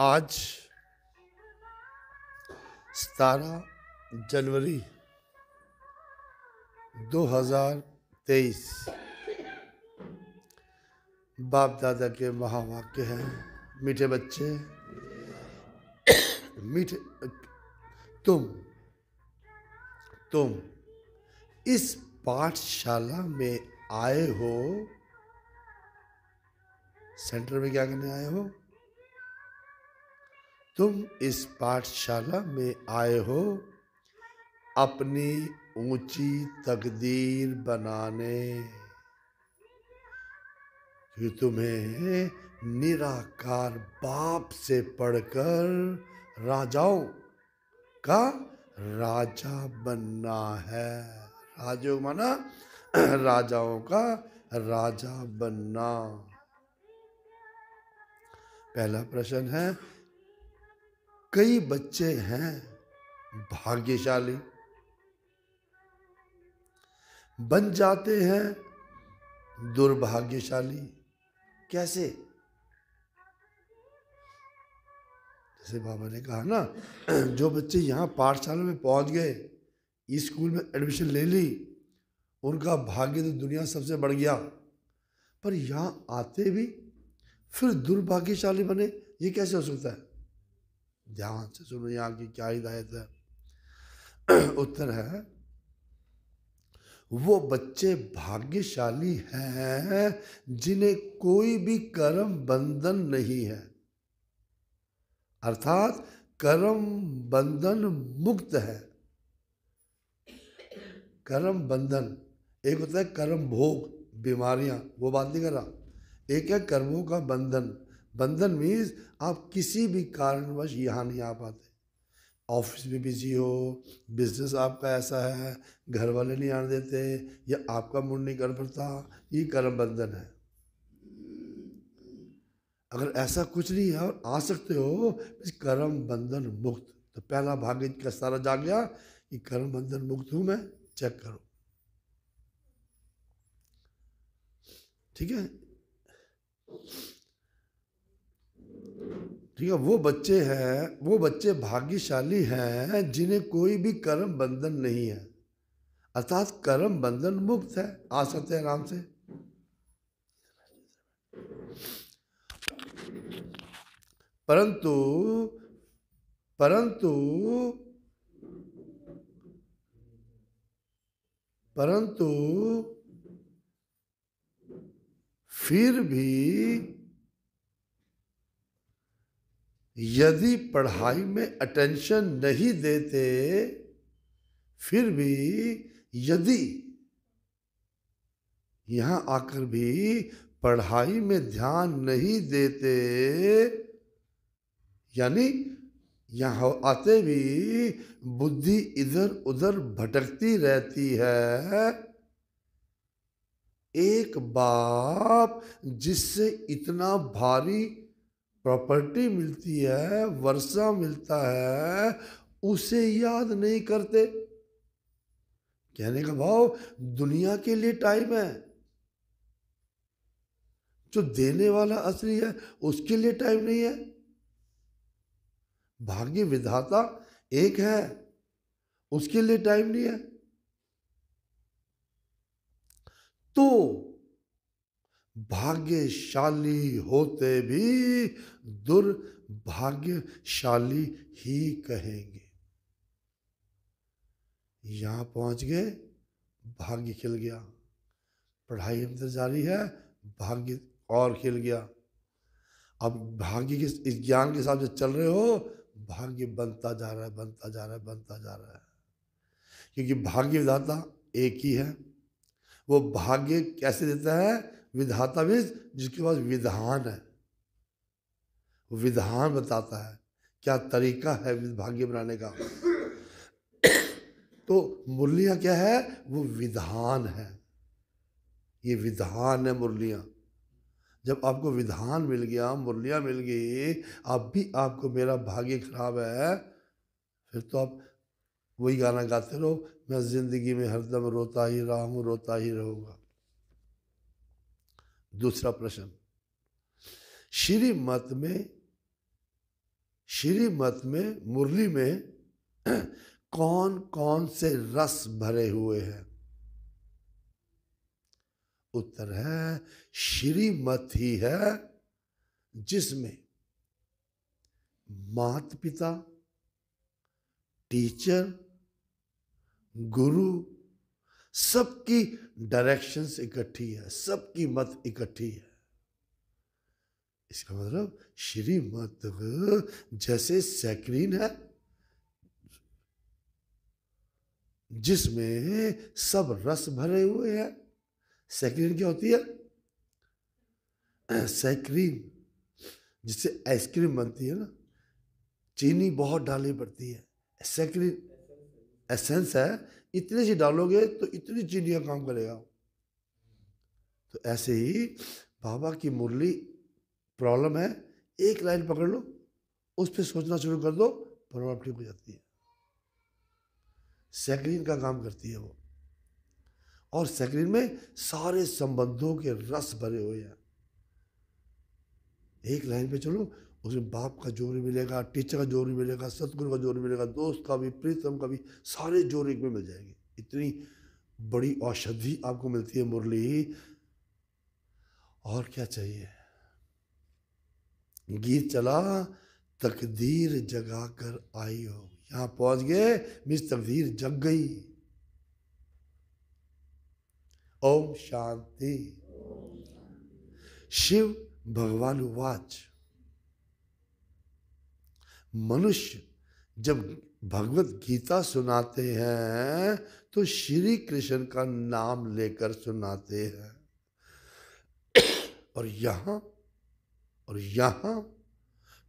आज सतारह जनवरी 2023 बाप दादा के महावाक्य हैं मीठे बच्चे मीठे तुम तुम इस पाठशाला में आए हो सेंटर में क्या करने आए हो तुम इस पाठशाला में आए हो अपनी ऊंची तकदीर बनाने कि तुम्हें निराकार बाप से पढ़कर राजाओं का राजा बनना है राजो माना राजाओं का राजा बनना पहला प्रश्न है कई बच्चे हैं भाग्यशाली बन जाते हैं दुर्भाग्यशाली कैसे जैसे बाबा ने कहा ना जो बच्चे यहाँ पाठशाला में पहुँच गए स्कूल में एडमिशन ले ली उनका भाग्य तो दुनिया सबसे बढ़ गया पर यहाँ आते भी फिर दुर्भाग्यशाली बने ये कैसे हो सकता है ध्यान से सुनो यहाँ की क्या हिदायत है उत्तर है वो बच्चे भाग्यशाली हैं जिन्हें कोई भी कर्म बंधन नहीं है अर्थात कर्म बंधन मुक्त है कर्म बंधन एक होता है कर्म भोग बीमारियां वो बात नहीं कर रहा एक है कर्मों का बंधन बंधन मीन्स आप किसी भी कारणवश यहाँ नहीं आ पाते ऑफिस में बिजी हो बिजनेस आपका ऐसा है घर वाले नहीं आने देते या आपका मूड नहीं कर पड़ता ये कर्म बंधन है अगर ऐसा कुछ नहीं है और आ सकते हो कर्म बंधन मुक्त तो पहला भाग्य का सारा जाग गया कि कर्म बंधन मुक्त हूं मैं चेक करो ठीक है ठीक है वो बच्चे हैं वो बच्चे भाग्यशाली हैं जिन्हें कोई भी कर्म बंधन नहीं है अर्थात कर्म बंधन मुक्त है आ सकते हैं आराम से परंतु परंतु परंतु फिर भी यदि पढ़ाई में अटेंशन नहीं देते फिर भी यदि यहां आकर भी पढ़ाई में ध्यान नहीं देते यानी यहां आते भी बुद्धि इधर उधर भटकती रहती है एक बाप जिससे इतना भारी प्रॉपर्टी मिलती है वर्षा मिलता है उसे याद नहीं करते कहने का भाव दुनिया के लिए टाइम है जो देने वाला असली है उसके लिए टाइम नहीं है भाग्य विधाता एक है उसके लिए टाइम नहीं है तो भाग्यशाली होते भी दुर्भाग्यशाली ही कहेंगे यहां पहुंच गए भाग्य खिल गया पढ़ाई अंदर जारी है भाग्य और खिल गया अब भाग्य के इस ज्ञान के हिसाब से चल रहे हो भाग्य बनता जा रहा है बनता जा रहा है बनता जा रहा है क्योंकि भाग्य विधाता एक ही है वो भाग्य कैसे देता है विधाता मीन्स जिसके पास विधान है विधान बताता है क्या तरीका है भाग्य बनाने का तो मुरलियाँ क्या है वो विधान है ये विधान है मुरलियाँ जब आपको विधान मिल गया मुरलियाँ मिल गई अब भी आपको मेरा भाग्य खराब है फिर तो आप वही गाना गाते रहो मैं ज़िंदगी में हरदम रोता ही रहा हूँ रोता ही रहूँगा दूसरा प्रश्न श्री मत में श्री मत में मुरली में कौन कौन से रस भरे हुए हैं उत्तर है श्रीमत ही है जिसमें मात पिता टीचर गुरु सबकी डायरेक्शंस इकट्ठी है सबकी मत इकट्ठी है इसका मतलब श्री मत जैसे सैक्रीन है जिसमें सब रस भरे हुए हैं सैक्रीन क्या होती है सैक्रीन जिससे आइसक्रीम बनती है ना चीनी बहुत डालनी पड़ती है सैक्रीन एसेंस है इतने से डालोगे तो इतनी चीनियाँ काम करेगा तो ऐसे ही बाबा की मुरली प्रॉब्लम है एक लाइन पकड़ लो उस पर सोचना शुरू कर दो प्रॉब्लम ठीक हो जाती है सेक्रीन का काम करती है वो और सेक्रीन में सारे संबंधों के रस भरे हुए हैं एक लाइन पे चलो उसमें बाप का जोर मिलेगा टीचर का जोर मिलेगा सतगुरु का जोर मिलेगा दोस्त का भी प्रीतम का भी सारे जोर एक में मिल जाएंगे इतनी बड़ी औषधि आपको मिलती है मुरली और क्या चाहिए गीत चला तकदीर जगा कर आई हो यहां पहुंच गए मिस तकदीर जग गई ओम शांति शिव भगवान वाच मनुष्य जब भगवत गीता सुनाते हैं तो श्री कृष्ण का नाम लेकर सुनाते हैं और यहाँ और यहाँ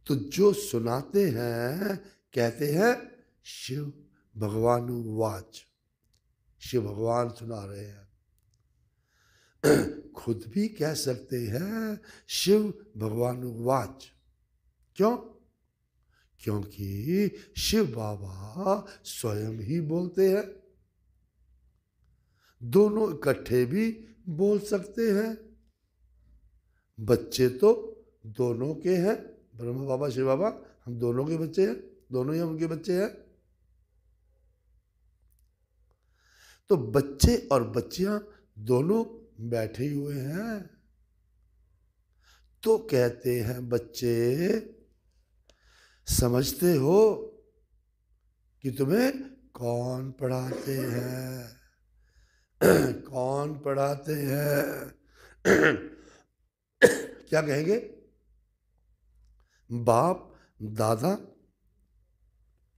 तो जो सुनाते हैं कहते हैं शिव भगवान वाच शिव भगवान सुना रहे हैं खुद भी कह सकते हैं शिव भगवान वाच क्यों क्योंकि शिव बाबा स्वयं ही बोलते हैं दोनों इकट्ठे भी बोल सकते हैं बच्चे तो दोनों के हैं ब्रह्मा बाबा शिव बाबा हम दोनों के बच्चे हैं दोनों ही उनके बच्चे हैं तो बच्चे और बच्चियां दोनों बैठे हुए हैं तो कहते हैं बच्चे समझते हो कि तुम्हें कौन पढ़ाते हैं कौन पढ़ाते हैं क्या कहेंगे बाप दादा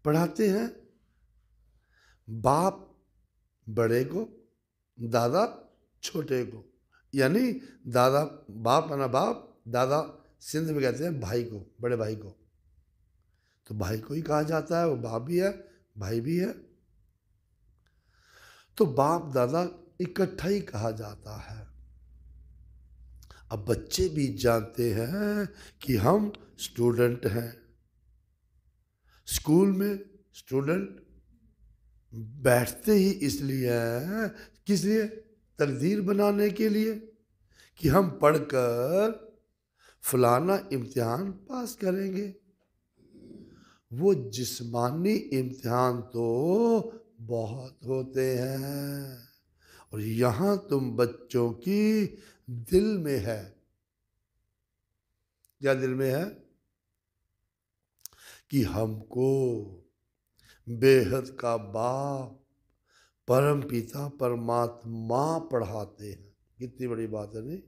पढ़ाते हैं बाप बड़े को दादा छोटे को यानी दादा बाप माना बाप दादा सिंध में कहते हैं भाई को बड़े भाई को तो भाई को ही कहा जाता है वो बाप भी है भाई भी है तो बाप दादा इकट्ठा ही कहा जाता है अब बच्चे भी जानते हैं कि हम स्टूडेंट हैं स्कूल में स्टूडेंट बैठते ही इसलिए हैं किस लिए तकदीर बनाने के लिए कि हम पढ़कर फलाना इम्तिहान पास करेंगे वो जिस्मानी इम्तिहान तो बहुत होते हैं और यहाँ तुम बच्चों की दिल में है क्या दिल में है कि हमको बेहद का बाप परम पिता परमात्मा पढ़ाते हैं कितनी बड़ी बात है नहीं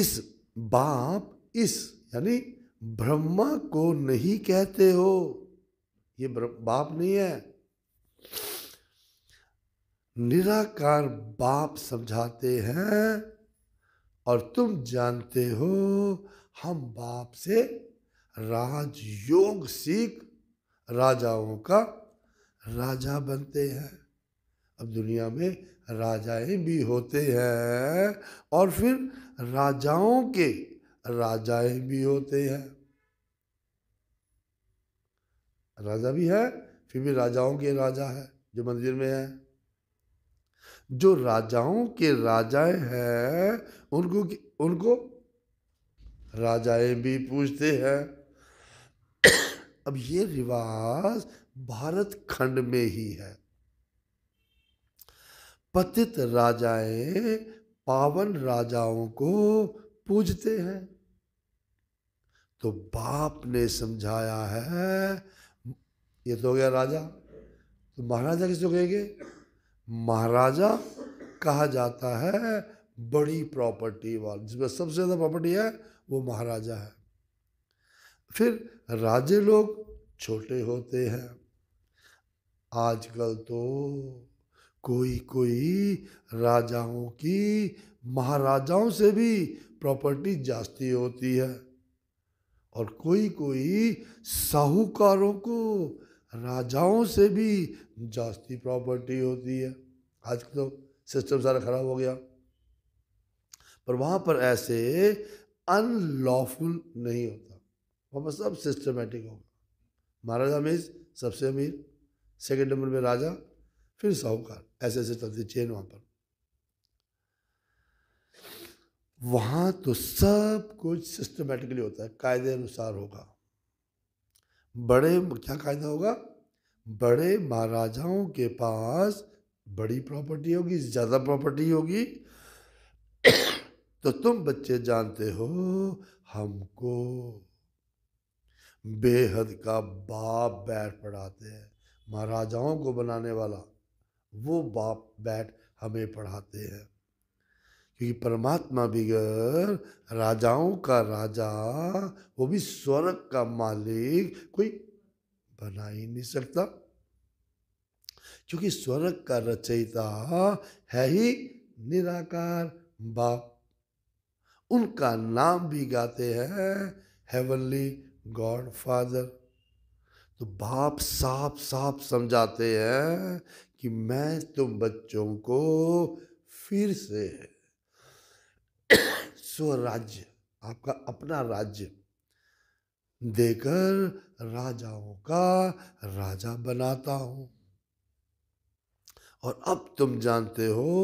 इस बाप इस यानी ब्रह्मा को नहीं कहते हो ये बाप नहीं है निराकार बाप समझाते हैं और तुम जानते हो हम बाप से राजयोग सीख राजाओं का राजा बनते हैं अब दुनिया में राजाएं भी होते हैं और फिर राजाओं के राजाएं भी होते हैं राजा भी है फिर भी राजाओं के राजा है जो मंदिर में है जो राजाओं के राजाएं हैं उनको उनको राजाएं भी पूछते हैं अब ये रिवाज भारत खंड में ही है पतित राजाएं पावन राजाओं को पूजते हैं तो बाप ने समझाया है ये तो हो गया राजा तो महाराजा किसको कहेंगे महाराजा कहा जाता है बड़ी प्रॉपर्टी वाला जिसमें सबसे ज़्यादा प्रॉपर्टी है वो महाराजा है फिर राजे लोग छोटे होते हैं आजकल तो कोई कोई राजाओं की महाराजाओं से भी प्रॉपर्टी जास्ती होती है और कोई कोई साहूकारों को राजाओं से भी जास्ती प्रॉपर्टी होती है आज तो सिस्टम सारा खराब हो गया पर वहाँ पर ऐसे अनलॉफुल नहीं होता वहाँ पर सब सिस्टमेटिक होगा महाराजा मीज सबसे अमीर सेकेंड नंबर में राजा फिर साहूकार ऐसे ऐसे चलते चेन वहाँ पर वहाँ तो सब कुछ सिस्टमेटिकली होता है कायदे अनुसार होगा बड़े क्या कायदा होगा बड़े महाराजाओं के पास बड़ी प्रॉपर्टी होगी ज़्यादा प्रॉपर्टी होगी तो तुम बच्चे जानते हो हमको बेहद का बाप बैठ पढ़ाते हैं महाराजाओं को बनाने वाला वो बाप बैठ हमें पढ़ाते हैं क्योंकि परमात्मा बिगर राजाओं का राजा वो भी स्वर्ग का मालिक कोई बना ही नहीं सकता क्योंकि स्वर्ग का रचयिता है ही निराकार बाप उनका नाम भी गाते हैं हेवनली गॉड फादर तो बाप साफ साफ समझाते हैं कि मैं तुम बच्चों को फिर से है स्वराज्य आपका अपना राज्य देकर राजाओं का राजा बनाता हूं और अब तुम जानते हो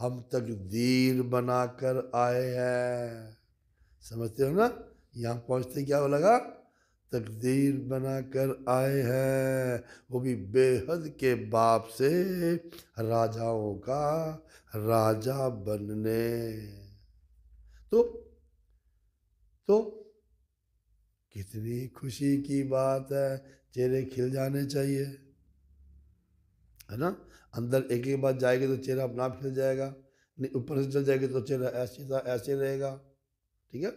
हम तकदीर बनाकर आए हैं समझते हो ना यहां पहुंचते क्या लगा तकदीर बनाकर आए हैं वो भी बेहद के बाप से राजाओं का राजा बनने तो तो कितनी खुशी की बात है चेहरे खिल जाने चाहिए है ना अंदर एक एक बात जाएगी तो चेहरा अपना आप खिल जाएगा नहीं ऊपर से चल जाएगी तो चेहरा ऐसे था ऐसे रहेगा ठीक है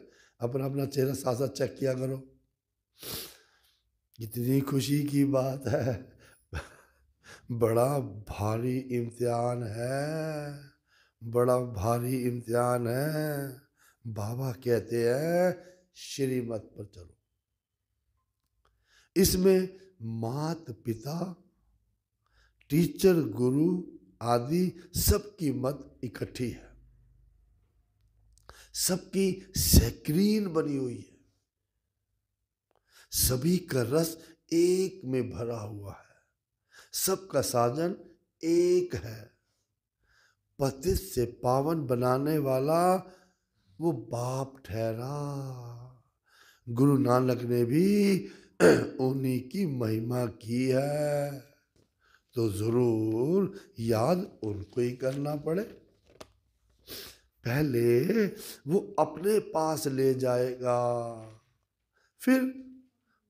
अपना अपना चेहरा साथ साथ चेक किया करो कितनी खुशी की बात है बड़ा भारी इम्तिहान है बड़ा भारी इम्तिहान है बाबा कहते हैं श्रीमत पर चलो इसमें मात पिता टीचर गुरु आदि सबकी मत इकट्ठी है सबकी सैक्रीन बनी हुई है सभी का रस एक में भरा हुआ है सबका साजन एक है पतित से पावन बनाने वाला वो बाप ठहरा गुरु नानक ने भी उन्हीं की महिमा की है तो जरूर याद उनको ही करना पड़े पहले वो अपने पास ले जाएगा फिर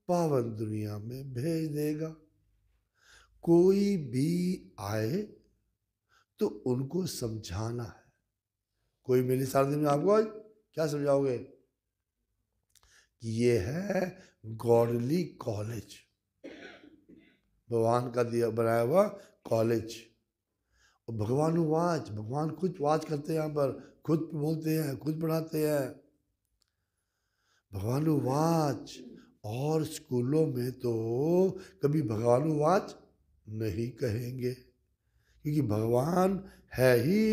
पावन दुनिया में भेज देगा कोई भी आए तो उनको समझाना है कोई मिली सारदी में आपको क्या समझाओगे कि ये है गॉडली कॉलेज भगवान का दिया बनाया हुआ कॉलेज और भगवान वाच भगवान खुद वाच करते हैं यहाँ पर खुद बोलते हैं खुद पढ़ाते हैं भगवान वाच और स्कूलों में तो कभी भगवान वाच नहीं कहेंगे क्योंकि भगवान है ही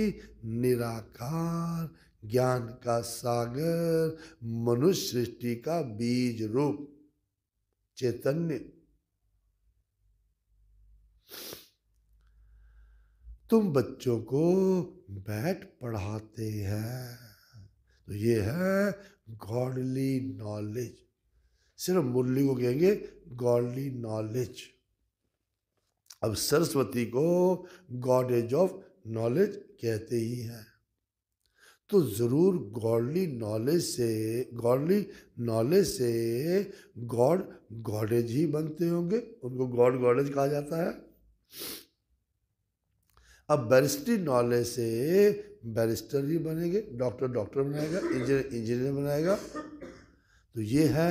निराकार ज्ञान का सागर मनुष्य सृष्टि का बीज रूप चैतन्य तुम बच्चों को बैठ पढ़ाते हैं तो ये है गॉडली नॉलेज सिर्फ मुरली को कहेंगे गॉडली नॉलेज अब सरस्वती को गॉडेज ऑफ नॉलेज कहते ही हैं तो ज़रूर गॉडली नॉलेज से गॉडली नॉलेज से गॉड गॉडेज ही बनते होंगे उनको गॉड गॉडेज कहा जाता है अब बैरिस्टरी नॉलेज से बैरिस्टर ही बनेंगे डॉक्टर डॉक्टर बनाएगा इंजीनियर इंजीनियर बनाएगा तो ये है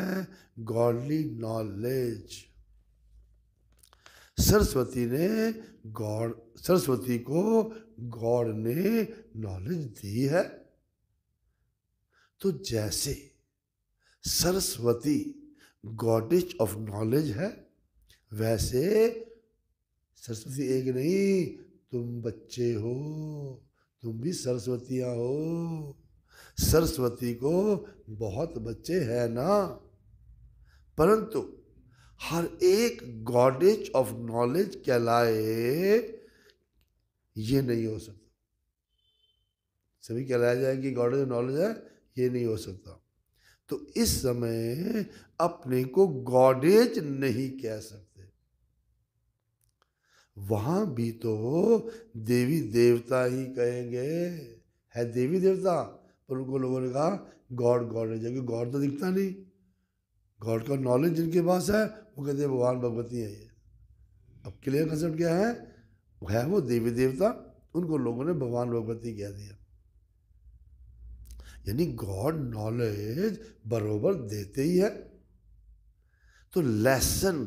गॉडली नॉलेज सरस्वती ने गौड़ सरस्वती को गौड़ ने नॉलेज दी है तो जैसे सरस्वती गॉडेज ऑफ नॉलेज है वैसे सरस्वती एक नहीं तुम बच्चे हो तुम भी सरस्वतियाँ हो सरस्वती को बहुत बच्चे हैं ना परंतु हर एक गॉडेज ऑफ नॉलेज कहलाए ये नहीं हो सकता सभी कहलाया जाए कि गॉडेज ऑफ नॉलेज है ये नहीं हो सकता तो इस समय अपने को गॉडेज नहीं कह सकते वहां भी तो देवी देवता ही कहेंगे है देवी देवता पर उनको लोगों ने कहा गॉड गॉड है जबकि गॉड तो दिखता नहीं गॉड का नॉलेज जिनके पास है वो कहते हैं भगवान भगवती है ये अब क्लियर कंसेप्ट क्या है वो है वो देवी देवता उनको लोगों ने भगवान भगवती कह दिया यानी गॉड नॉलेज बरोबर देते ही है तो लेसन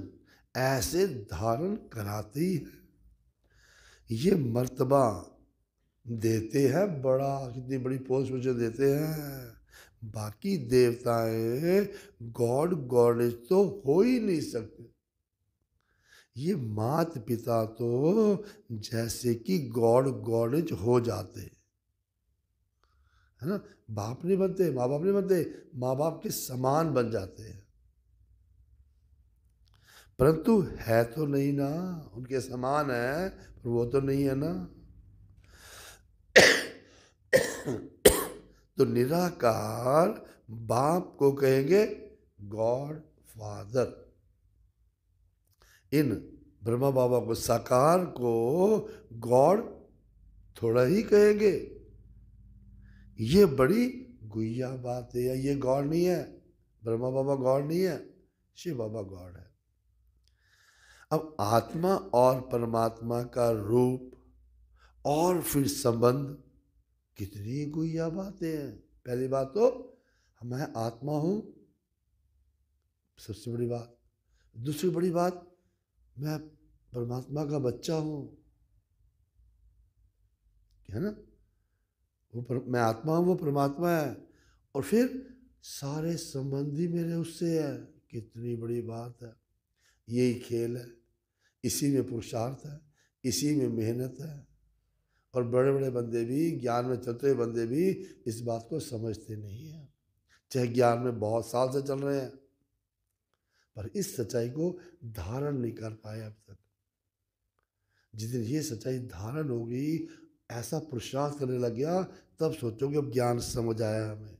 ऐसे धारण कराते ही है ये मर्तबा देते हैं बड़ा कितनी बड़ी पोस्ट मुझे देते हैं बाकी देवताएं गॉड गॉडेज तो हो ही नहीं सकते ये मात पिता तो जैसे कि गॉड गॉडेज हो जाते है ना बाप नहीं बनते माँ बाप नहीं बनते माँ बाप के समान बन जाते हैं परंतु है तो नहीं ना उनके समान है पर वो तो नहीं है ना तो निराकार बाप को कहेंगे गॉड फादर इन ब्रह्मा बाबा को साकार को गॉड थोड़ा ही कहेंगे ये बड़ी गुइया बात है ये गॉड नहीं है ब्रह्मा बाबा गॉड नहीं है शिव बाबा गॉड है अब आत्मा और परमात्मा का रूप और फिर संबंध कितनी गुया बातें हैं पहली बात तो मैं आत्मा हूँ सबसे बड़ी बात दूसरी बड़ी बात मैं परमात्मा का बच्चा हूँ है ना वो पर, मैं आत्मा हूँ वो परमात्मा है और फिर सारे संबंधी मेरे उससे है कितनी बड़ी बात है यही खेल है इसी में पुरुषार्थ है इसी में मेहनत है और बड़े बड़े बंदे भी ज्ञान में चलते हुए बंदे भी इस बात को समझते नहीं हैं चाहे ज्ञान में बहुत साल से चल रहे हैं पर इस सच्चाई को धारण नहीं कर पाए अब तक जिस दिन ये सच्चाई धारण होगी ऐसा पुरुषार्थ करने लग गया तब सोचोगे अब ज्ञान समझ आया हमें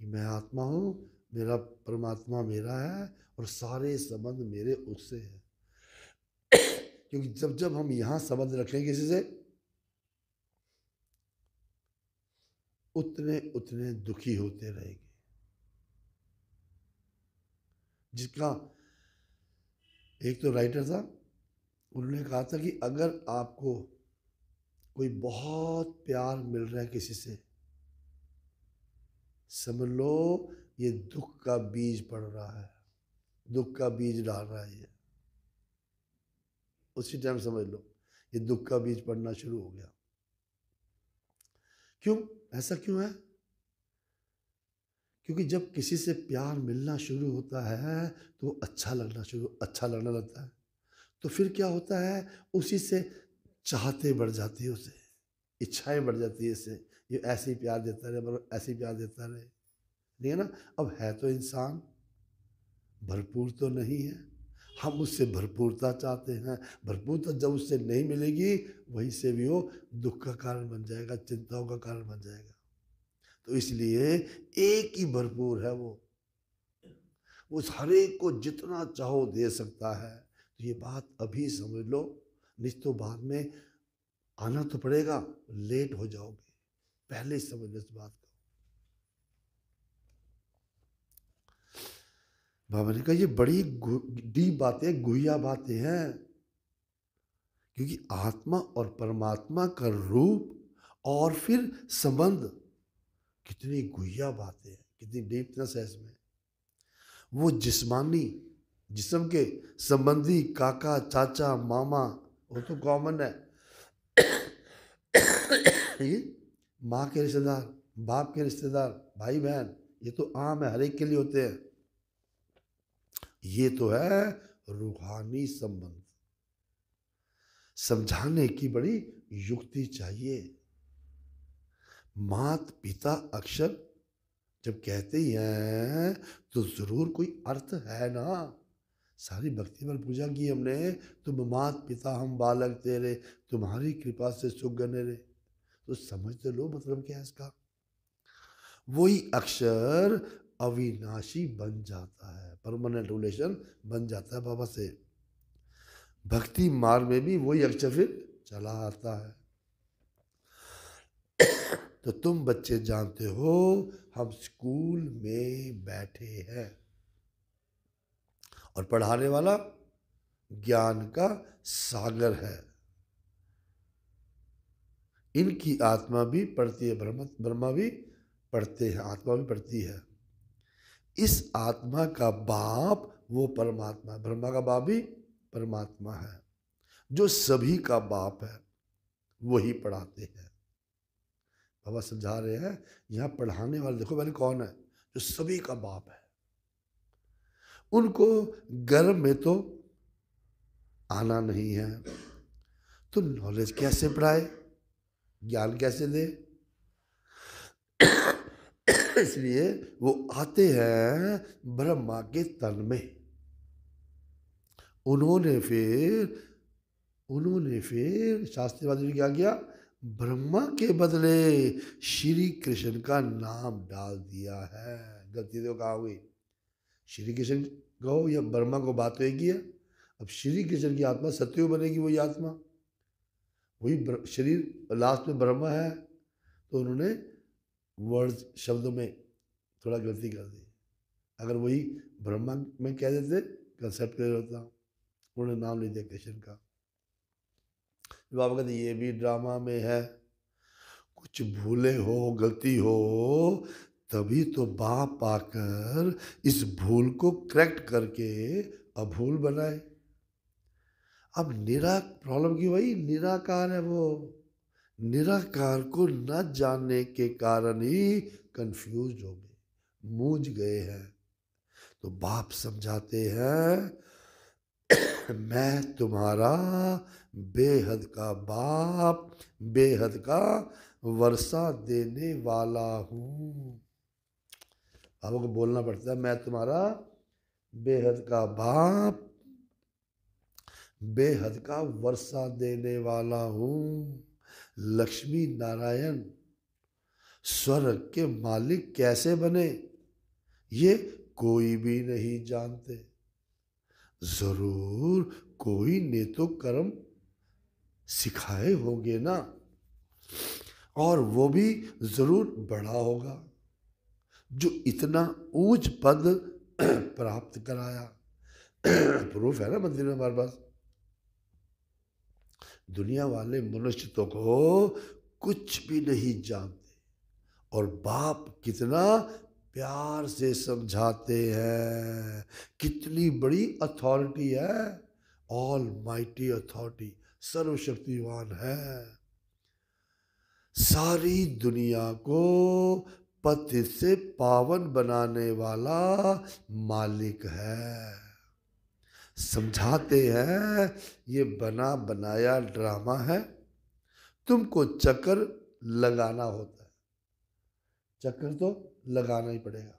कि मैं आत्मा हूँ मेरा परमात्मा मेरा है और सारे संबंध मेरे उससे हैं क्योंकि जब जब हम यहाँ संबंध रखें किसी से उतने उतने दुखी होते रहेंगे जिसका एक तो राइटर था उन्होंने कहा था कि अगर आपको कोई बहुत प्यार मिल रहा है किसी से समझ लो ये दुख का बीज पड़ रहा है दुख का बीज डाल रहा है ये उसी टाइम समझ लो ये दुख का बीज पड़ना शुरू हो गया क्यों ऐसा क्यों है क्योंकि जब किसी से प्यार मिलना शुरू होता है तो वो अच्छा लगना शुरू अच्छा लगने लगता है तो फिर क्या होता है उसी से चाहते बढ़ जाती है उसे इच्छाएं बढ़ जाती है इसे ये ऐसे ही प्यार देता रहे मतलब ऐसे ही प्यार देता रहे ठीक है ना अब है तो इंसान भरपूर तो नहीं है हम उससे भरपूरता चाहते हैं भरपूरता जब उससे नहीं मिलेगी वही से भी वो दुख का कारण बन जाएगा चिंताओं का कारण बन जाएगा तो इसलिए एक ही भरपूर है वो उस हरेक को जितना चाहो दे सकता है तो ये बात अभी समझ लो नहीं तो बाद में आना तो पड़ेगा लेट हो जाओगे पहले समझ लो इस बात को बाबा ने कहा ये बड़ी डीप बातें गुहिया बातें हैं क्योंकि आत्मा और परमात्मा का रूप और फिर संबंध कितनी गुहिया बातें हैं कितनी डीपनेस है इसमें वो जिस्मानी जिसम के संबंधी काका चाचा मामा वो तो कॉमन है ये माँ के रिश्तेदार बाप के रिश्तेदार भाई बहन ये तो आम है हर एक के लिए होते हैं ये तो है रूहानी संबंध समझाने की बड़ी युक्ति चाहिए मात पिता अक्षर जब कहते हैं तो जरूर कोई अर्थ है ना सारी भक्ति पर पूजा की हमने तुम मात पिता हम बालक तेरे तुम्हारी कृपा से गने रे तो समझ तो लो मतलब क्या है इसका वही अक्षर अविनाशी बन जाता है परमानेंट रिलेशन बन जाता है बाबा से भक्ति मार्ग में भी वही फिर चला आता है तो तुम बच्चे जानते हो हम स्कूल में बैठे हैं और पढ़ाने वाला ज्ञान का सागर है इनकी आत्मा भी पढ़ती है ब्रह्मा भी पढ़ते हैं आत्मा भी पढ़ती है इस आत्मा का बाप वो परमात्मा है ब्रह्मा का बाप भी परमात्मा है जो सभी का बाप है वही पढ़ाते हैं बाबा समझा रहे हैं यहाँ पढ़ाने वाले देखो मैंने कौन है जो सभी का बाप है उनको गर्भ में तो आना नहीं है तो नॉलेज कैसे पढ़ाए ज्ञान कैसे दे इसलिए वो आते हैं ब्रह्मा के तन में उन्होंने फिर उन्होंने फिर शास्त्रीवादी ने क्या किया ब्रह्मा के बदले श्री कृष्ण का नाम डाल दिया है गलती तो कहा हुई श्री कृष्ण कहो या ब्रह्मा को बात तो एक अब श्री कृष्ण की आत्मा सत्यु बनेगी वही आत्मा वही शरीर लास्ट में ब्रह्मा है तो उन्होंने वर्ड्स शब्दों में थोड़ा गलती कर दी अगर वही ब्रह्मा में कह देते कंसेप्ट कर होता उन्होंने नाम ले दिया कृष्ण का बाबा कहते ये भी ड्रामा में है कुछ भूले हो गलती हो तभी तो बाप पाकर इस भूल को करेक्ट करके अभूल बनाए अब निरा प्रॉब्लम की वही निराकार है वो निराकार को न जानने के कारण ही कंफ्यूज हो गए मूझ गए हैं तो बाप समझाते हैं मैं तुम्हारा बेहद का बाप बेहद का वर्षा देने वाला हूँ आपको बोलना पड़ता है मैं तुम्हारा बेहद का बाप बेहद का वर्षा देने वाला हूँ लक्ष्मी नारायण स्वर्ग के मालिक कैसे बने ये कोई भी नहीं जानते जरूर कोई ने तो कर्म सिखाए होंगे ना और वो भी जरूर बड़ा होगा जो इतना ऊंच पद प्राप्त कराया प्रूफ है ना मंदिर में हमारे पास दुनिया वाले मनुष्य तो को कुछ भी नहीं जानते और बाप कितना प्यार से समझाते हैं कितनी बड़ी अथॉरिटी है ऑल माइटी अथॉरिटी सर्वशक्तिवान है सारी दुनिया को पति से पावन बनाने वाला मालिक है समझाते हैं ये बना बनाया ड्रामा है तुमको चक्कर लगाना होता है चक्कर तो लगाना ही पड़ेगा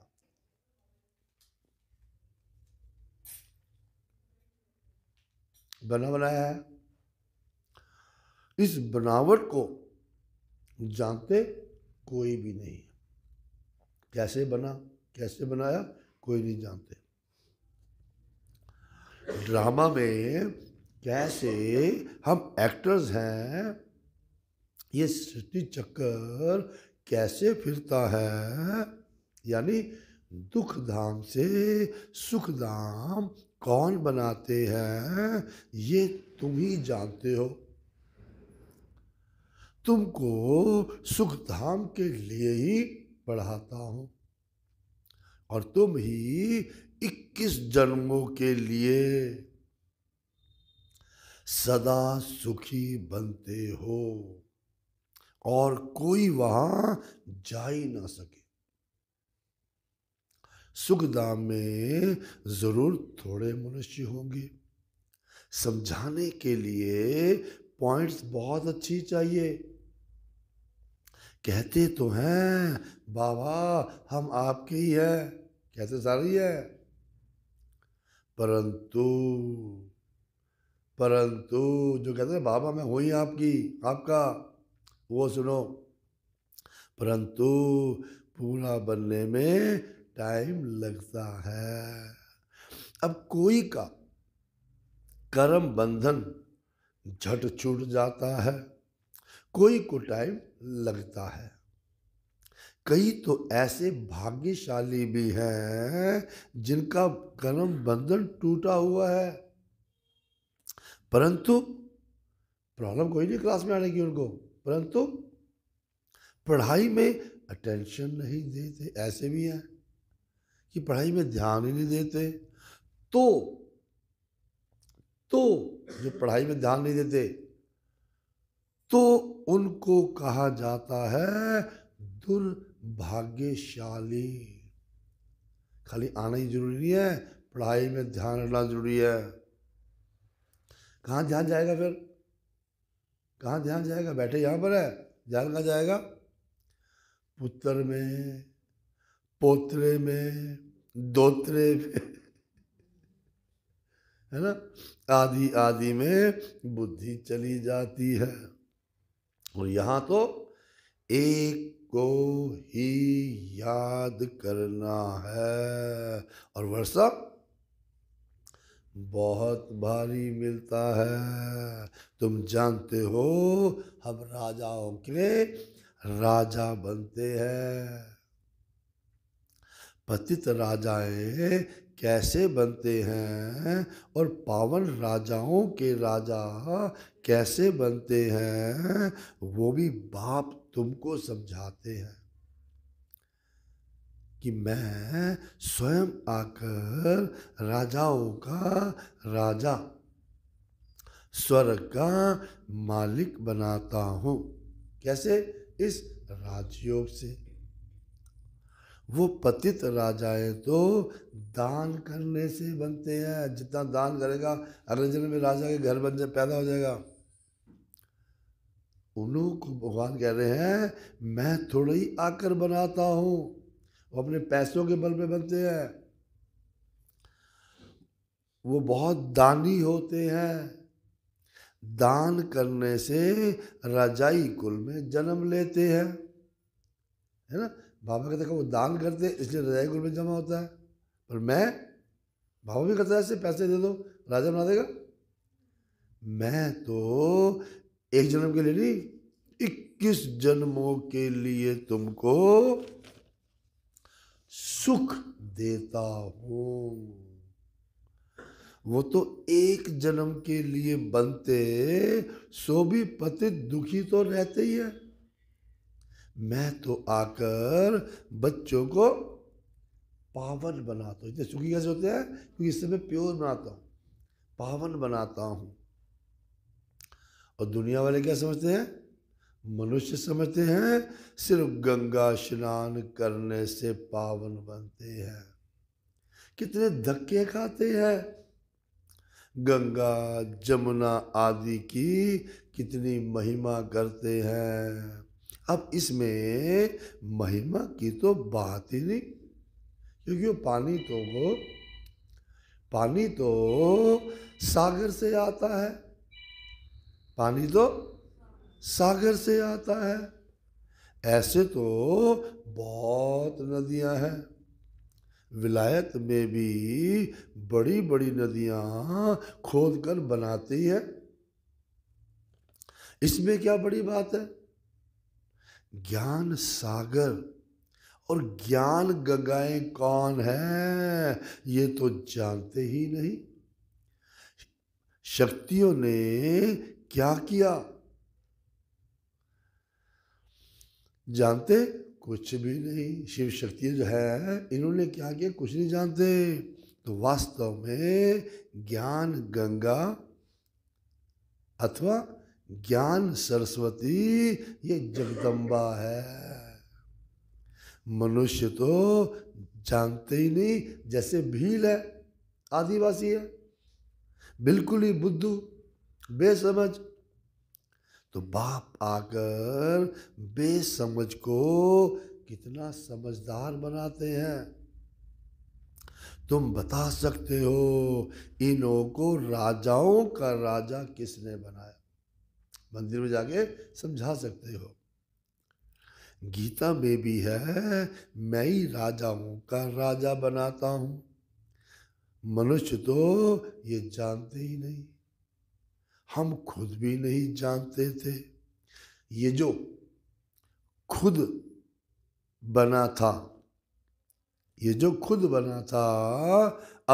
बना बनाया है इस बनावट को जानते कोई भी नहीं कैसे बना कैसे बनाया कोई नहीं जानते ड्रामा में कैसे हम एक्टर्स हैं ये सृष्टि चक्कर कैसे फिरता है यानी दुख धाम से सुख धाम कौन बनाते हैं ये तुम ही जानते हो तुमको सुख धाम के लिए ही पढ़ाता हूँ और तुम ही इक्कीस जन्मों के लिए सदा सुखी बनते हो और कोई वहां जा ही ना सके सुखदाम में जरूर थोड़े मनुष्य होंगे समझाने के लिए पॉइंट्स बहुत अच्छी चाहिए कहते तो हैं बाबा हम आपके ही हैं कहते सारी है परंतु परंतु जो कहते हैं बाबा मैं हुई आपकी आपका वो सुनो परंतु पूरा बनने में टाइम लगता है अब कोई का कर्म बंधन झट छूट जाता है कोई को टाइम लगता है कई तो ऐसे भाग्यशाली भी हैं जिनका कर्म बंधन टूटा हुआ है परंतु प्रॉब्लम कोई नहीं क्लास में आने की उनको परंतु पढ़ाई में अटेंशन नहीं देते ऐसे भी हैं कि पढ़ाई में ध्यान ही नहीं देते तो तो जो पढ़ाई में ध्यान नहीं देते तो उनको कहा जाता है दुर् भाग्यशाली खाली आना ही जरूरी नहीं है पढ़ाई में ध्यान रखना जरूरी है कहाँ ध्यान जाएगा फिर कहाँ ध्यान जाएगा बैठे यहाँ पर है ध्यान कहाँ जाएगा पुत्र में पोत्रे में दोत्रे में है ना आदि आदि में बुद्धि चली जाती है और यहाँ तो एक को ही याद करना है और वर्षा बहुत भारी मिलता है तुम जानते हो हम राजाओं के राजा बनते हैं पतित राजाएं कैसे बनते हैं और पावन राजाओं के राजा कैसे बनते हैं वो भी बाप तुमको समझाते हैं कि मैं स्वयं आकर राजाओं का राजा स्वर्ग का मालिक बनाता हूँ कैसे इस राजयोग से वो पतित राजाएं तो दान करने से बनते हैं जितना दान करेगा अगले में राजा के घर बन पैदा हो जाएगा उन्हों को भगवान कह रहे हैं मैं थोड़ा ही आकर बनाता हूं वो अपने पैसों के बल पे बनते हैं वो बहुत दानी होते हैं दान करने से रजाई कुल में जन्म लेते हैं है ना बाबा कहते हैं वो दान करते हैं इसलिए रजाई कुल में जमा होता है पर मैं बाबा भी करता है ऐसे पैसे दे दो राजा बना देगा मैं तो एक जन्म के लिए नहीं इक्कीस जन्मों के लिए तुमको सुख देता हूं वो तो एक जन्म के लिए बनते सो भी पति दुखी तो रहते ही है मैं तो आकर बच्चों को पावन बनाता हूं इतने सुखी कैसे होते हैं क्योंकि इस समय प्योर बनाता हूं पावन बनाता हूं और दुनिया वाले क्या समझते हैं मनुष्य समझते हैं सिर्फ गंगा स्नान करने से पावन बनते हैं कितने धक्के खाते हैं गंगा जमुना आदि की कितनी महिमा करते हैं अब इसमें महिमा की तो बात ही नहीं क्योंकि वो पानी तो वो पानी तो सागर से आता है पानी तो सागर से आता है ऐसे तो बहुत नदियां हैं विलायत में भी बड़ी बड़ी नदियां खोद कर बनाती है इसमें क्या बड़ी बात है ज्ञान सागर और ज्ञान गंगाएं कौन है ये तो जानते ही नहीं शक्तियों ने क्या किया जानते कुछ भी नहीं शिव शक्ति जो है इन्होंने क्या किया कुछ नहीं जानते तो वास्तव में ज्ञान गंगा अथवा ज्ञान सरस्वती ये जगदम्बा है मनुष्य तो जानते ही नहीं जैसे भील है आदिवासी है बिल्कुल ही बुद्धू बेसमझ तो बाप आकर बेसमझ को कितना समझदार बनाते हैं तुम बता सकते हो इनों को राजाओं का राजा किसने बनाया मंदिर में जाके समझा सकते हो गीता में भी है मैं ही राजाओं का राजा बनाता हूं मनुष्य तो ये जानते ही नहीं हम खुद भी नहीं जानते थे ये जो खुद बना था ये जो खुद बना था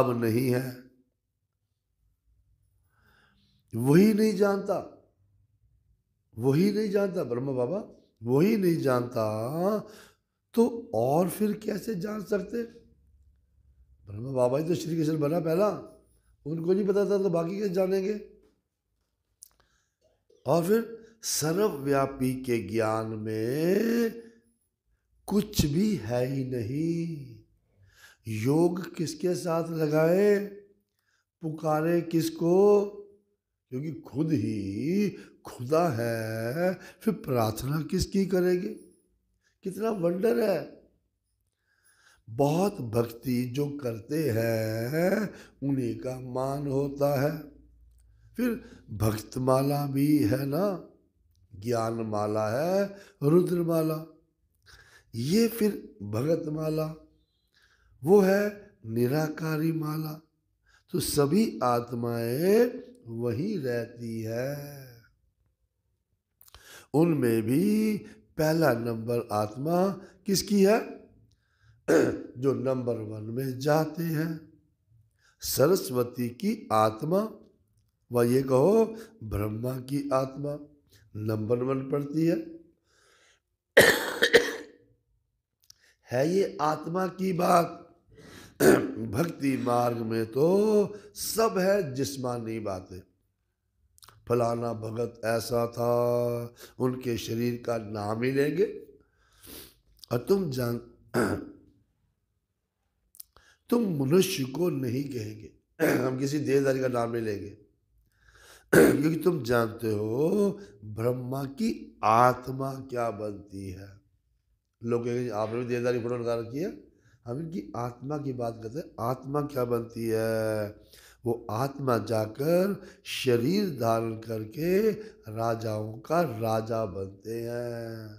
अब नहीं है वही नहीं जानता वही नहीं जानता ब्रह्म बाबा वही नहीं जानता तो और फिर कैसे जान सकते ब्रह्म बाबा ही तो श्री कृष्ण बना पहला उनको नहीं पता था तो बाकी कैसे जानेंगे और फिर सर्वव्यापी के ज्ञान में कुछ भी है ही नहीं योग किसके साथ लगाए पुकारे किसको क्योंकि खुद ही खुदा है फिर प्रार्थना किसकी करेंगे कितना वंडर है बहुत भक्ति जो करते हैं उन्हीं का मान होता है फिर भक्तमाला भी है ना ज्ञान माला है रुद्रमाला ये फिर भगतमाला वो है निराकारी माला तो सभी आत्माएं वही रहती है उनमें भी पहला नंबर आत्मा किसकी है जो नंबर वन में जाते हैं सरस्वती की आत्मा वह ये कहो ब्रह्मा की आत्मा नंबर वन पड़ती है है ये आत्मा की बात भक्ति मार्ग में तो सब है जिस्मानी बातें फलाना भगत ऐसा था उनके शरीर का नाम ही लेंगे और तुम जान तुम मनुष्य को नहीं कहेंगे हम किसी देवदारी का नाम ही लेंगे क्योंकि तुम जानते हो ब्रह्मा की आत्मा क्या बनती है लोग कहेंगे आपने भी देवदारी फोटो लगा रखी है हम इनकी आत्मा की बात करते हैं आत्मा क्या बनती है वो आत्मा जाकर शरीर धारण करके राजाओं का राजा बनते हैं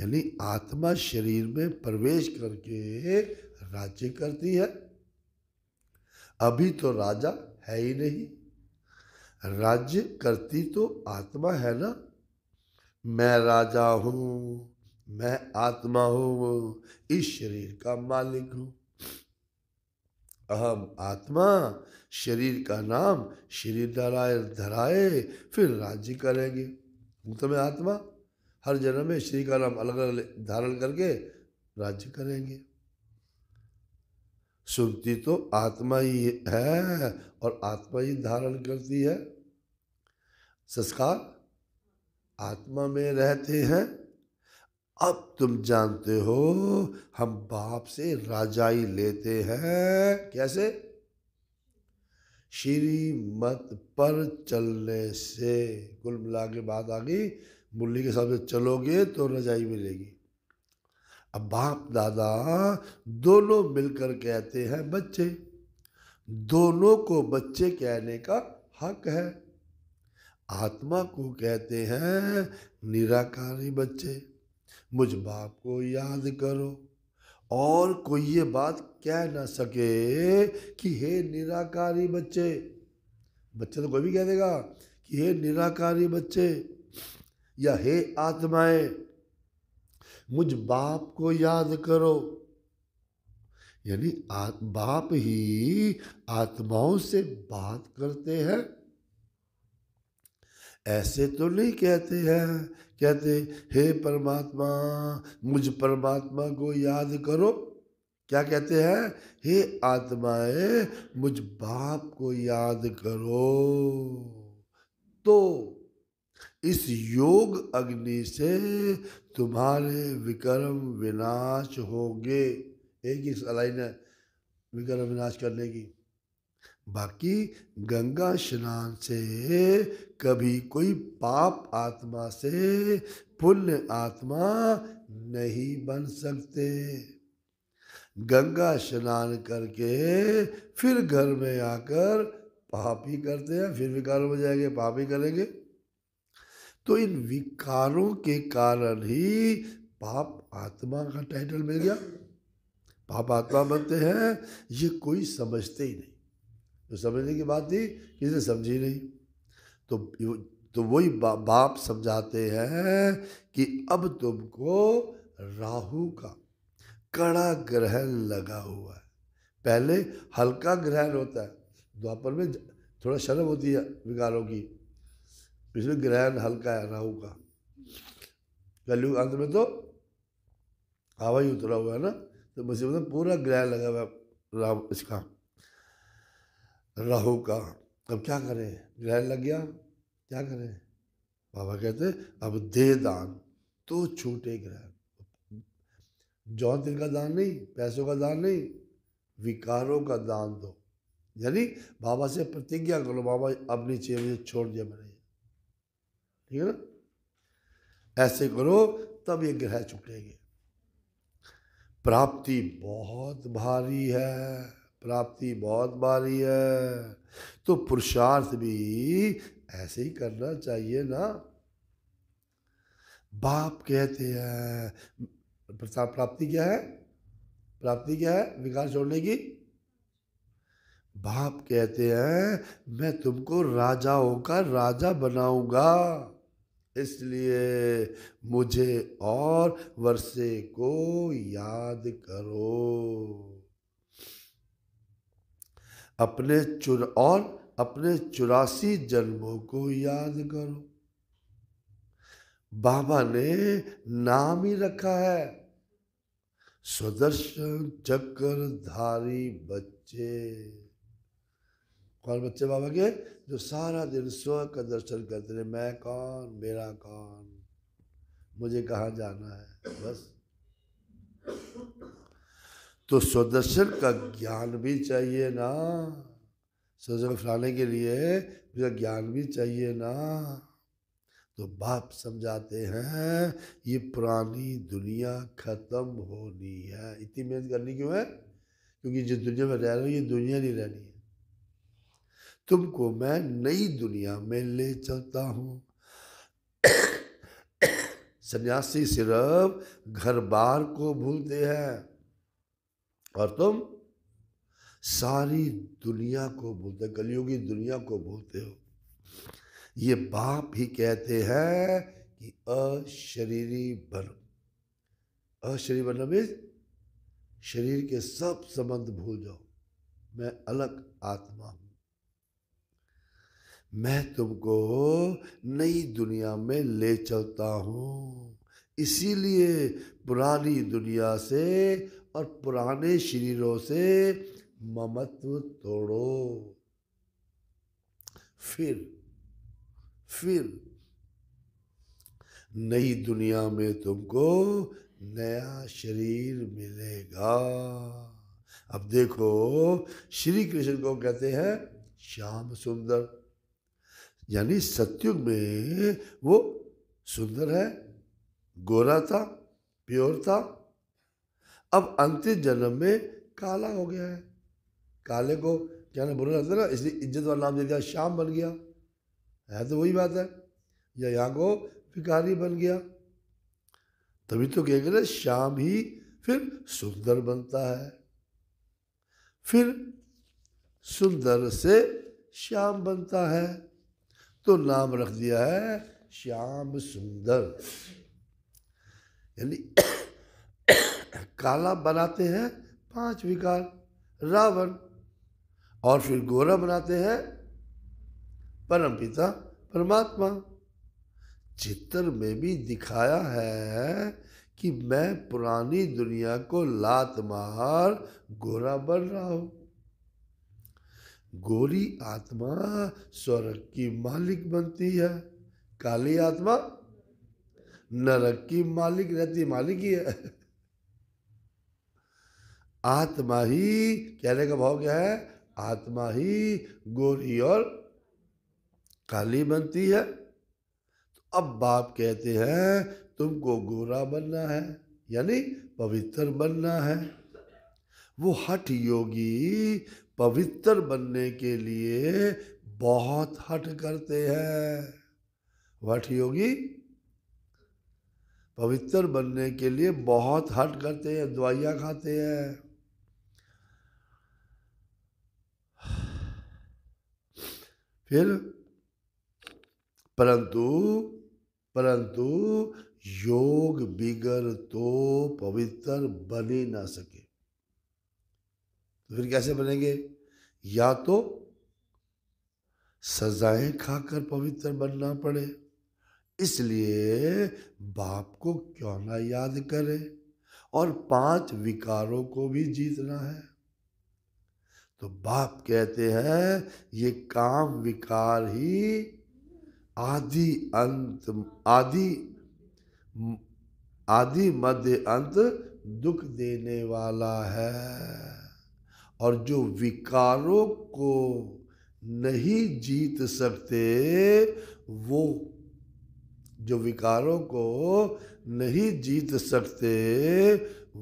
यानी आत्मा शरीर में प्रवेश करके राज्य करती है अभी तो राजा है ही नहीं राज्य करती तो आत्मा है ना मैं राजा हूं मैं आत्मा हूं इस शरीर का मालिक हूं अहम आत्मा शरीर का नाम शरीर धराए धराए फिर राज्य करेंगे तो मैं आत्मा हर जन्म में शरीर का नाम अलग अलग धारण करके राज्य करेंगे सुनती तो आत्मा ही है और आत्मा ही धारण करती है संस्कार आत्मा में रहते हैं अब तुम जानते हो हम बाप से राजाई लेते हैं कैसे श्री मत पर चलने से कुल मिला के बात आ गई मुरली के हिसाब से चलोगे तो रजाई मिलेगी अब बाप दादा दोनों मिलकर कहते हैं बच्चे दोनों को बच्चे कहने का हक है आत्मा को कहते हैं निराकारी बच्चे मुझ बाप को याद करो और कोई ये बात कह ना सके कि हे निराकारी बच्चे बच्चे तो कोई भी कह देगा कि हे निराकारी बच्चे या हे आत्माएं मुझ बाप को याद करो यानी बाप ही आत्माओं से बात करते हैं ऐसे तो नहीं कहते हैं कहते हे परमात्मा मुझ परमात्मा को याद करो क्या कहते हैं हे आत्माएं मुझ बाप को याद करो तो इस योग अग्नि से तुम्हारे विक्रम विनाश होंगे एक ही सलाइन है विक्रम विनाश करने की बाकी गंगा स्नान से कभी कोई पाप आत्मा से पुण्य आत्मा नहीं बन सकते गंगा स्नान करके फिर घर में आकर पाप ही करते हैं फिर विकार हो जाएंगे पाप ही करेंगे तो इन विकारों के कारण ही पाप आत्मा का टाइटल मिल गया पाप आत्मा बनते हैं ये कोई समझते ही नहीं तो समझने की बात थी किसी ने समझी नहीं तो तो वही बा, बाप समझाते हैं कि अब तुमको राहु का कड़ा ग्रहण लगा हुआ है पहले हल्का ग्रहण होता है द्वापर में थोड़ा शर्म होती है विकारों की इसमें ग्रहण हल्का है राहु का कलयुग अंत में तो हवा ही उतरा हुआ है ना तो मुसीबत पूरा ग्रहण लगा हुआ राहु इसका राहु का अब क्या करें ग्रहण लग गया क्या करें बाबा कहते अब दे दान तो छूटे जौन दिन का दान नहीं पैसों का दान नहीं विकारों का दान दो यानी बाबा से प्रतिज्ञा करो बाबा अपनी चीज मुझे छोड़ दिया मैंने ठीक है ना ऐसे करो तब ये ग्रह छूटेंगे प्राप्ति बहुत भारी है प्राप्ति बहुत भारी है तो पुरुषार्थ भी ऐसे ही करना चाहिए ना बाप कहते हैं प्राप्ति क्या है प्राप्ति क्या है विकास छोड़ने की बाप कहते हैं मैं तुमको राजाओं का राजा बनाऊंगा इसलिए मुझे और वर्षे को याद करो अपने चुन और अपने चौरासी जन्मों को याद करो बाबा ने नाम ही रखा है सुदर्शन चक्रधारी बच्चे कौन बच्चे बाबा के जो सारा दिन स्व का दर्शन करते रहे मैं कौन मेरा कौन मुझे कहाँ जाना है बस तो स्वदर्शन का ज्ञान भी चाहिए ना सजा उठाने के लिए मुझे ज्ञान भी चाहिए ना तो बाप समझाते हैं ये पुरानी दुनिया खत्म होनी है इतनी मेहनत करनी क्यों है क्योंकि जिस दुनिया में रह रहे हो ये दुनिया नहीं रहनी है तुमको मैं नई दुनिया में ले चलता हूँ सन्यासी सिर्फ घर बार को भूलते हैं और तुम सारी दुनिया को भूलते गलियों की दुनिया को भूलते हो ये बाप ही कहते हैं कि अशरीरी बनो अशरीर बनो में शरीर के सब संबंध भूल जाओ मैं अलग आत्मा हूं मैं तुमको नई दुनिया में ले चलता हूँ इसीलिए पुरानी दुनिया से और पुराने शरीरों से ममत्व तोड़ो फिर फिर नई दुनिया में तुमको नया शरीर मिलेगा अब देखो श्री कृष्ण को कहते हैं श्याम सुंदर यानी सत्युग में वो सुंदर है गोरा था प्योर था अब अंतिम जन्म में काला हो गया है काले को क्या ना बुरा लगता ना इसलिए इज्जत वाला नाम दे दिया शाम बन गया है तो वही बात है या यहाँ को भिकारी बन गया तभी तो कह ना शाम ही फिर सुंदर बनता है फिर सुंदर से श्याम बनता है तो नाम रख दिया है श्याम सुंदर यानी काला बनाते हैं पांच विकार रावण और फिर गोरा बनाते हैं परम पिता परमात्मा चित्र में भी दिखाया है कि मैं पुरानी दुनिया को लात मार गोरा बन रहा हूं गोरी आत्मा स्वर्ग की मालिक बनती है काली आत्मा नरक की मालिक रहती मालिक ही है आत्मा ही कहने का भाव क्या है आत्मा ही गोरी और काली बनती है तो अब बाप कहते हैं तुमको गोरा बनना है यानी पवित्र बनना है वो हठ योगी पवित्र बनने के लिए बहुत हट करते हैं हठ योगी पवित्र बनने के लिए बहुत हट करते हैं दवाइयाँ खाते हैं फिर परंतु परंतु योग बिगर तो पवित्र बन ही ना सके तो फिर कैसे बनेंगे या तो सजाएं खाकर पवित्र बनना पड़े इसलिए बाप को क्यों ना याद करें और पांच विकारों को भी जीतना है तो बाप कहते हैं ये काम विकार ही आदि अंत आदि आदि मध्य अंत दुख देने वाला है और जो विकारों को नहीं जीत सकते वो जो विकारों को नहीं जीत सकते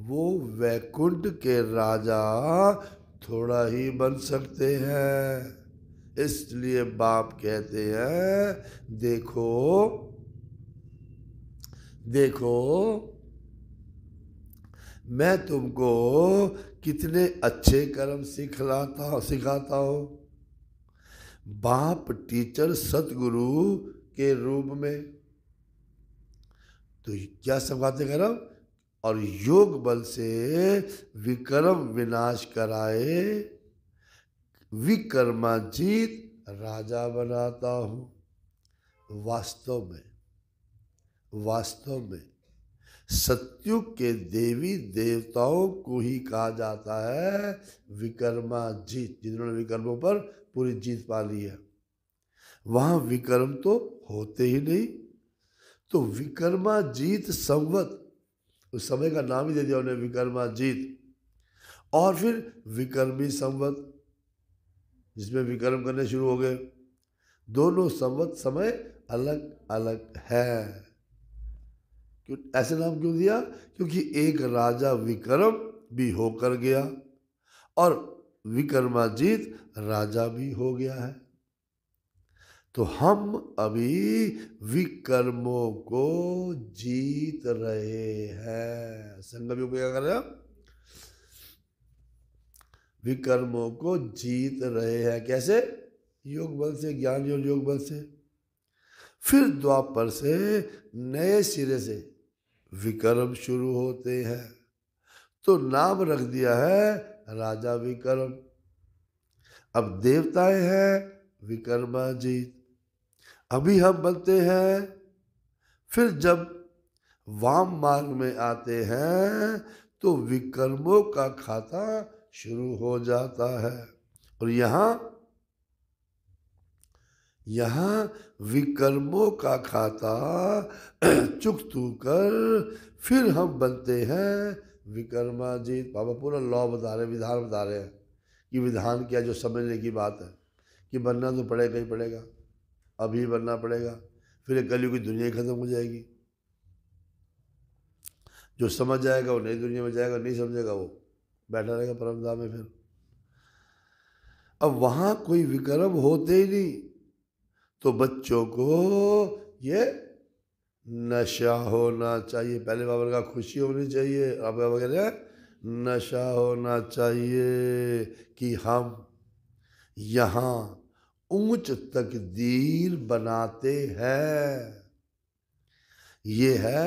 वो वैकुंठ के राजा थोड़ा ही बन सकते हैं इसलिए बाप कहते हैं देखो देखो मैं तुमको कितने अच्छे कर्म सिखलाता सिखाता हूँ बाप टीचर सतगुरु के रूप में तो क्या सिखाते कर्म और योग बल से विक्रम विनाश कराए विकर्मा जीत राजा बनाता हूं वास्तव में वास्तव में सत्युग के देवी देवताओं को ही कहा जाता है जीत जिन्होंने विकर्मों पर पूरी जीत पा ली है वहां विकर्म तो होते ही नहीं तो विकर्मा जीत संवत उस समय का नाम ही दे दिया उन्हें विकर्मा जीत और फिर विकर्मी संवत जिसमें विक्रम करने शुरू हो गए दोनों संवत समय अलग अलग है क्यों ऐसे नाम क्यों दिया क्योंकि एक राजा विक्रम भी होकर गया और विक्रमाजीत राजा भी हो गया है तो हम अभी विकर्मों को जीत रहे हैं संगम युग क्या कर रहे हैं विकर्मों को जीत रहे हैं कैसे योग बल से ज्ञान योग योग बल से फिर द्वापर से नए सिरे से विकर्म शुरू होते हैं तो नाम रख दिया है राजा विकर्म अब देवताएं हैं विकर्मा जीत अभी हम बनते हैं फिर जब वाम मार्ग में आते हैं तो विकर्मों का खाता शुरू हो जाता है और यहाँ यहाँ विकर्मों का खाता चुक तू कर फिर हम बनते हैं जी बाबा पूरा लॉ बता रहे विधान बता रहे हैं कि विधान क्या जो समझने की बात है कि बनना तो पड़ेगा ही पड़ेगा अभी बनना पड़ेगा फिर एक गलियों की दुनिया ही ख़त्म हो जाएगी जो समझ जाएगा वो नई दुनिया में जाएगा नहीं समझेगा वो बैठा रहेगा परमधाम में फिर अब वहां कोई विकर्म होते ही नहीं तो बच्चों को ये नशा होना चाहिए पहले बाबर का खुशी होनी चाहिए अब वगैरह नशा होना चाहिए कि हम यहाँ ऊंच तकदीर बनाते हैं ये है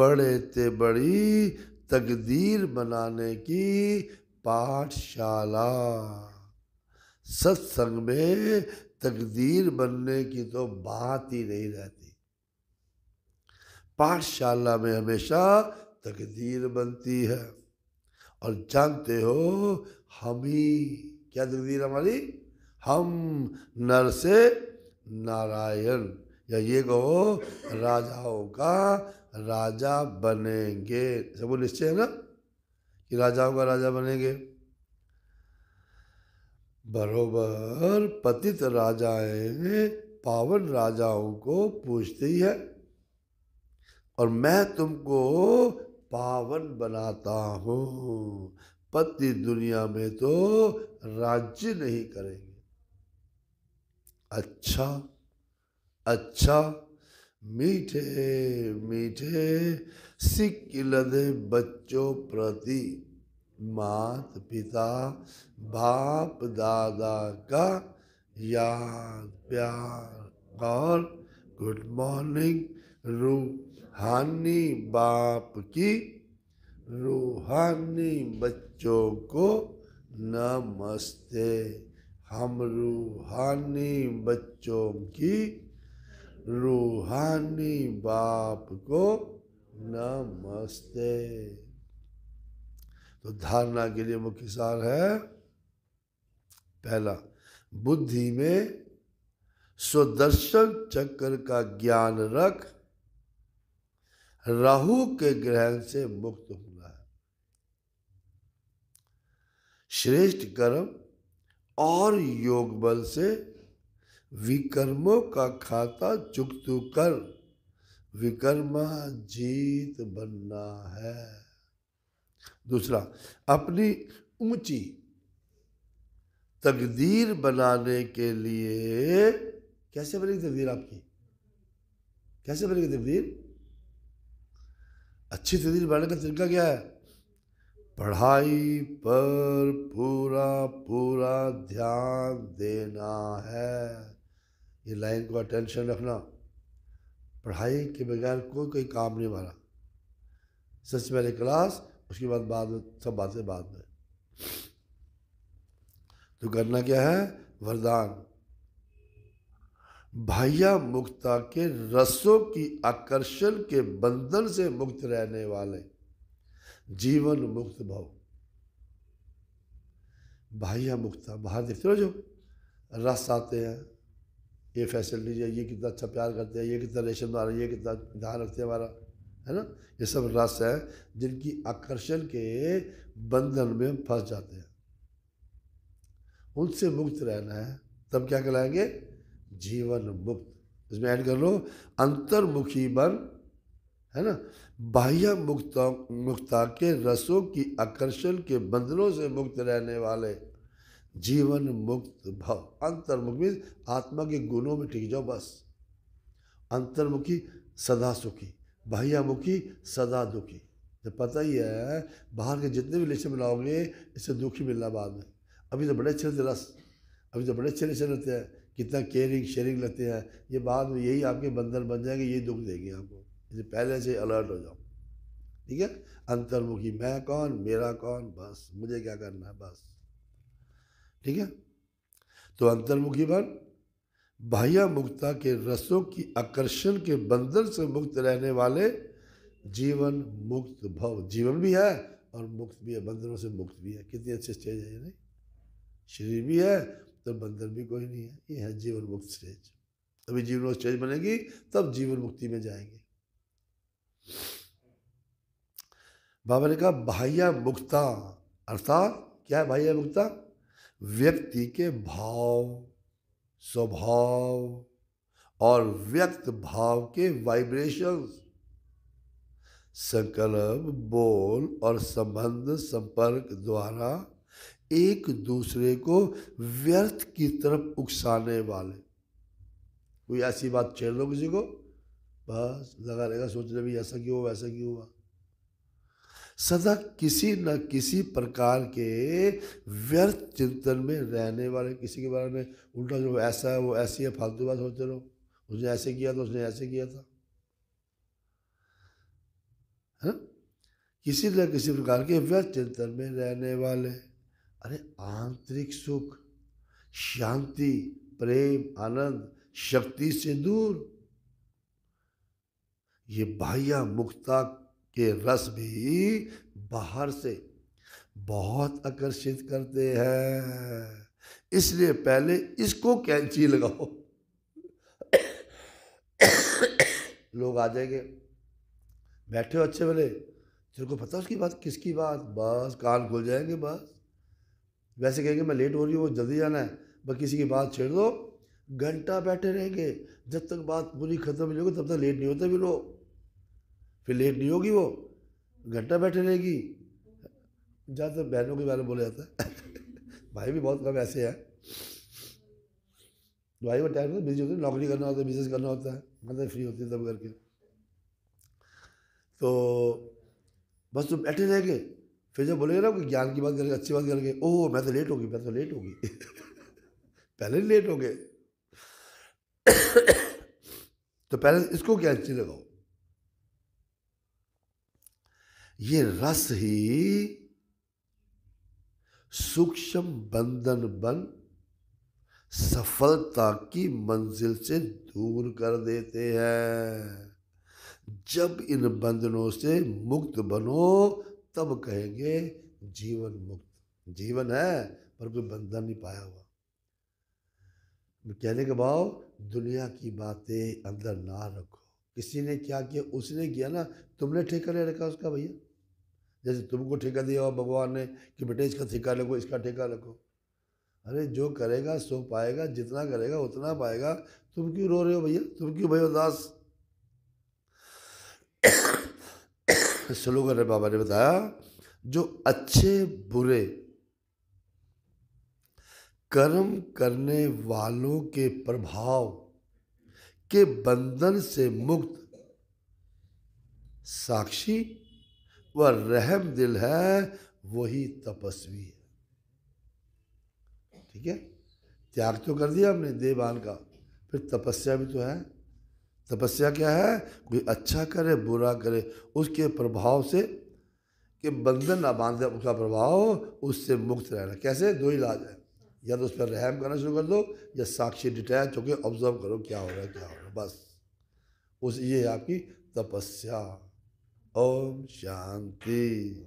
बड़े ते बड़ी तकदीर बनाने की पाठशाला सत्संग में तकदीर बनने की तो बात ही नहीं रहती पाठशाला में हमेशा तकदीर बनती है और जानते हो हम ही क्या तकदीर हमारी हम नर से नारायण या ये कहो राजाओं का राजा बनेंगे सब निश्चय है ना कि राजाओं का राजा बनेंगे बरोबर पतित राजाएं पावन राजाओं को पूछती है और मैं तुमको पावन बनाता हूँ पति दुनिया में तो राज्य नहीं करेंगे अच्छा अच्छा मीठे मीठे सिक्क लदे बच्चों प्रति मात पिता बाप दादा का याद प्यार और गुड मॉर्निंग रूहानी बाप की रूहानी बच्चों को नमस्ते हम रूहानी बच्चों की रूहानी बाप को नमस्ते तो धारणा के लिए मुख्य सार है पहला बुद्धि में स्वदर्शन चक्र का ज्ञान रख राहु के ग्रहण से मुक्त होना है श्रेष्ठ कर्म और योग बल से विकर्मों का खाता चुक कर विकर्मा जीत बनना है दूसरा अपनी ऊंची तकदीर बनाने के लिए कैसे बनेगी तकदीर आपकी कैसे बनेगी तकदीर अच्छी तकदीर बनाने का तरीका क्या है पढ़ाई पर पूरा पूरा ध्यान देना है ये लाइन को अटेंशन रखना पढ़ाई के बगैर कोई कोई काम नहीं हमारा सबसे पहले क्लास उसके बाद बाद में सब बातें बाद में तो करना क्या है वरदान भाइया मुक्ता के रसों की आकर्षण के बंधन से मुक्त रहने वाले जीवन मुक्त भाव भाइया मुक्ता बाहर देखते हो जो रस आते हैं ये फैसिलिटीज है ये कितना अच्छा प्यार करते हैं ये कितना रेशम है ये कितना ध्यान रखते हैं हमारा है ना ये सब रस है जिनकी आकर्षण के बंधन में हम फंस जाते हैं उनसे मुक्त रहना है तब क्या कहलाएंगे जीवन मुक्त इसमें ऐड कर लो अंतर्मुखी बन है ना बाह्य मुक्ता मुक्ता के रसों की आकर्षण के बंधनों से मुक्त रहने वाले जीवन मुक्त भव अंतर्मुखी आत्मा के गुणों में टिक जाओ बस अंतर्मुखी सदा सुखी मुखी सदा दुखी तो पता ही है बाहर के जितने भी लेक्चर मिलाओगे इससे दुखी मिलना बाद में अभी तो बड़े अच्छे से रस अभी तो बड़े अच्छे लेक्चर रहते हैं कितना केयरिंग शेयरिंग लगते हैं ये बाद में यही आपके बंधन बन जाएंगे यही दुख देंगे आपको इसे पहले से अलर्ट हो जाओ ठीक है अंतर्मुखी मैं कौन मेरा कौन बस मुझे क्या करना है बस ठीक है तो अंतर्मुखी बन बाह्या मुक्ता के रसों की आकर्षण के बंधन से मुक्त रहने वाले जीवन मुक्त भव जीवन भी है और मुक्त भी है बंधनों से मुक्त भी है कितनी अच्छी स्टेज है ये नहीं शरीर भी है तो बंधन भी कोई नहीं है ये है जीवन मुक्त स्टेज अभी जीवन स्टेज बनेगी तब जीवन मुक्ति में जाएंगे बाबा ने कहा भाइया मुक्ता अर्थात क्या है भाइया मुक्ता व्यक्ति के भाव स्वभाव और व्यक्त भाव के वाइब्रेशंस संकल्प बोल और संबंध संपर्क द्वारा एक दूसरे को व्यर्थ की तरफ उकसाने वाले कोई ऐसी बात छेड़ लो किसी को बस लगा रहेगा सोच रहे भी ऐसा क्यों वैसा क्यों हुआ सदा किसी न किसी प्रकार के व्यर्थ चिंतन में रहने वाले किसी के बारे में उल्टा जो ऐसा है वो ऐसी है फालतू बात सोचते रहो उसने ऐसे किया था उसने ऐसे किया था है किसी न किसी प्रकार के व्यर्थ चिंतन में रहने वाले अरे आंतरिक सुख शांति प्रेम आनंद शक्ति से दूर ये बाह्या मुक्ता के रस भी बाहर से बहुत आकर्षित करते हैं इसलिए पहले इसको कैंची लगाओ लोग आ जाएंगे बैठे हो अच्छे भले तेरे को पता उसकी बात किसकी बात बस कान खुल जाएंगे बस वैसे कहेंगे मैं लेट हो रही हूँ वो जल्दी जाना है बस किसी की बात छेड़ दो घंटा बैठे रहेंगे जब तक बात पूरी खत्म हो होगी तब तक लेट नहीं होते भी लोग फिर लेट नहीं होगी वो घंटा बैठे रहेगी ज़्यादातर बहनों के बारे में बोला जाता है भाई भी बहुत कम ऐसे हैं भाई वो टाइम बिजी होते नौकरी करना होता है बिजनेस करना होता है मतलब फ्री होती है तब करके तो बस तुम बैठे रह गए फिर जब बोलेंगे ना कि ज्ञान की बात करके अच्छी बात करके ओह मैं तो लेट होगी मैं तो लेट होगी पहले लेट हो गए तो पहले इसको क्या अच्छी लगाओ ये रस ही सूक्ष्म बंधन बन सफलता की मंजिल से दूर कर देते हैं जब इन बंधनों से मुक्त बनो तब कहेंगे जीवन मुक्त जीवन है पर कोई बंधन नहीं पाया हुआ कहने के भाव दुनिया की बातें अंदर ना रखो किसी ने क्या किया उसने किया ना तुमने ठेका ले रखा उसका भैया जैसे तुमको ठेका दिया हुआ भगवान ने कि बेटे इसका ठेका लगो इसका ठेका लगो अरे जो करेगा सो पाएगा जितना करेगा उतना पाएगा तुम क्यों रो रहे हो भैया तुम क्यों भैया उदास स्लोगन ने बाबा ने बताया जो अच्छे बुरे कर्म करने वालों के प्रभाव के बंधन से मुक्त साक्षी वह रहम दिल है वही तपस्वी है ठीक है त्याग तो कर दिया हमने देवान का फिर तपस्या भी तो है तपस्या क्या है कोई अच्छा करे बुरा करे उसके प्रभाव से कि बंधन ना बांधे उसका प्रभाव उससे मुक्त रहना कैसे दो इलाज है या तो उस पर रहम करना शुरू कर दो या साक्षी डिटैच होकर ऑब्जर्व करो क्या हो रहा है क्या हो रहा है बस उस ये है आपकी तपस्या Om Shanti.